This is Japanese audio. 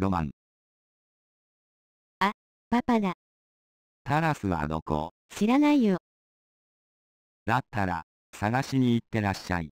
ロマン。あ、パパだ。タラスはどこ知らないよ。だったら、探しに行ってらっしゃい。